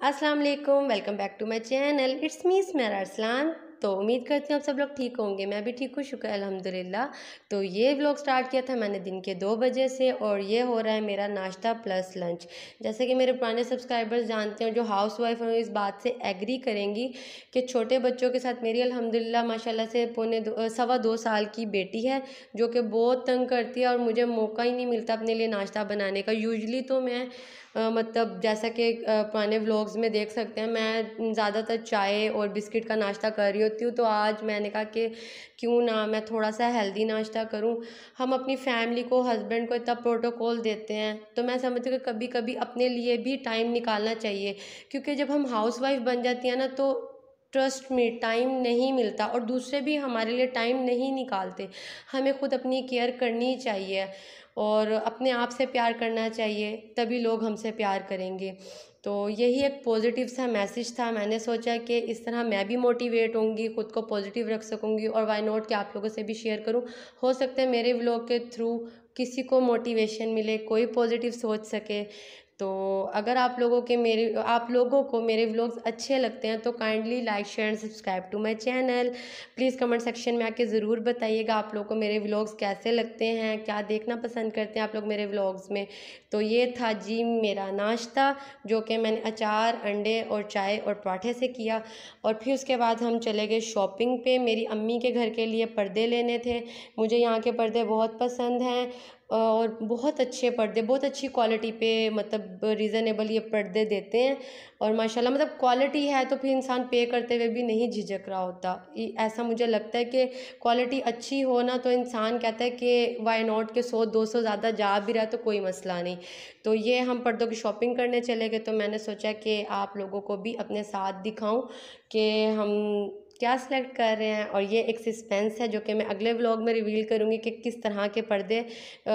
Assalamualaikum, welcome back to my channel. It's me, Smera Arslan. तो उम्मीद करती हूँ आप सब लोग ठीक होंगे मैं भी ठीक हूँ शुक्र अलहमदिल्ला तो ये व्लॉग स्टार्ट किया था मैंने दिन के दो बजे से और ये हो रहा है मेरा नाश्ता प्लस लंच जैसे कि मेरे पुराने सब्सक्राइबर्स जानते हैं जो हाउस वाइफ हैं इस बात से एग्री करेंगी कि छोटे बच्चों के साथ मेरी अलहमदिल्ला माशाला से पौने सवा दो साल की बेटी है जो कि बहुत तंग करती है और मुझे मौका ही नहीं मिलता अपने लिए नाश्ता बनाने का यूजली तो मैं आ, मतलब जैसा कि पुराने व्लॉग्स में देख सकते हैं मैं ज़्यादातर चाय और बिस्किट का नाश्ता कर रही हूँ होती हूँ तो आज मैंने कहा कि क्यों ना मैं थोड़ा सा हेल्दी नाश्ता करूँ हम अपनी फैमिली को हस्बैंड को इतना प्रोटोकॉल देते हैं तो मैं समझती हूँ कि कभी कभी अपने लिए भी टाइम निकालना चाहिए क्योंकि जब हम हाउस वाइफ बन जाती हैं ना तो ट्रस्ट में टाइम नहीं मिलता और दूसरे भी हमारे लिए टाइम नहीं निकालते हमें ख़ुद अपनी केयर करनी चाहिए और अपने आप से प्यार करना चाहिए तभी लोग हमसे प्यार करेंगे तो यही एक पॉजिटिव सा मैसेज था मैंने सोचा कि इस तरह मैं भी मोटिवेट होंगी ख़ुद को पॉजिटिव रख सकूँगी और वाई नॉट कि आप लोगों से भी शेयर करूँ हो सकता है मेरे व्लॉग के थ्रू किसी को मोटिवेशन मिले कोई पॉजिटिव सोच सके तो अगर आप लोगों के मेरे आप लोगों को मेरे व्लॉग्स अच्छे लगते हैं तो kindly like share and subscribe to my channel please comment section में आके ज़रूर बताइएगा आप लोगों को मेरे व्लॉग्स कैसे लगते हैं क्या देखना पसंद करते हैं आप लोग मेरे व्लॉग्स में तो ये था जी मेरा नाश्ता जो कि मैंने अचार अंडे और चाय और पराठे से किया और फिर उसके बाद हम चले गए शॉपिंग पे मेरी अम्मी के घर के लिए पर्दे लेने थे मुझे यहाँ के पर्दे बहुत पसंद हैं और बहुत अच्छे पर्दे बहुत अच्छी क्वालिटी पे मतलब रीज़नेबल ये पर्दे देते हैं और माशाल्लाह मतलब क्वालिटी है तो फिर इंसान पे करते हुए भी नहीं झिझक रहा होता ऐसा मुझे लगता है कि क्वालिटी अच्छी हो ना तो इंसान कहता है कि वाई नॉट के सौ दो सौ ज़्यादा जा भी रहा तो कोई मसला नहीं तो ये हम पर्दों की शॉपिंग करने चले गए तो मैंने सोचा कि आप लोगों को भी अपने साथ दिखाऊँ कि हम क्या सिलेक्ट कर रहे हैं और ये एक सस्पेंस है जो कि मैं अगले व्लॉग में रिवील करूँगी कि किस तरह के पर्दे आ,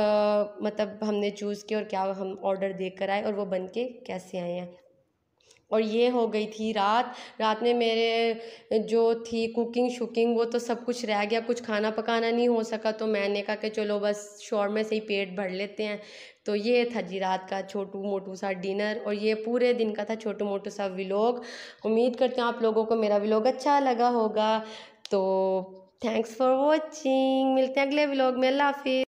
मतलब हमने चूज़ किए और क्या हम ऑर्डर देकर आए और वो बन के कैसे आए हैं और ये हो गई थी रात रात में मेरे जो थी कुकिंग शुकिंग वो तो सब कुछ रह गया कुछ खाना पकाना नहीं हो सका तो मैंने कहा कि चलो बस में से ही पेट भर लेते हैं तो ये था जी रात का छोटू मोटू सा डिनर और ये पूरे दिन का था छोटू मोटू सा व्लॉग उम्मीद करती हूँ आप लोगों को मेरा व्लॉग अच्छा लगा होगा तो थैंक्स फॉर वॉचिंग मिलते हैं अगले व्लॉग में अल्लाह हाफिज़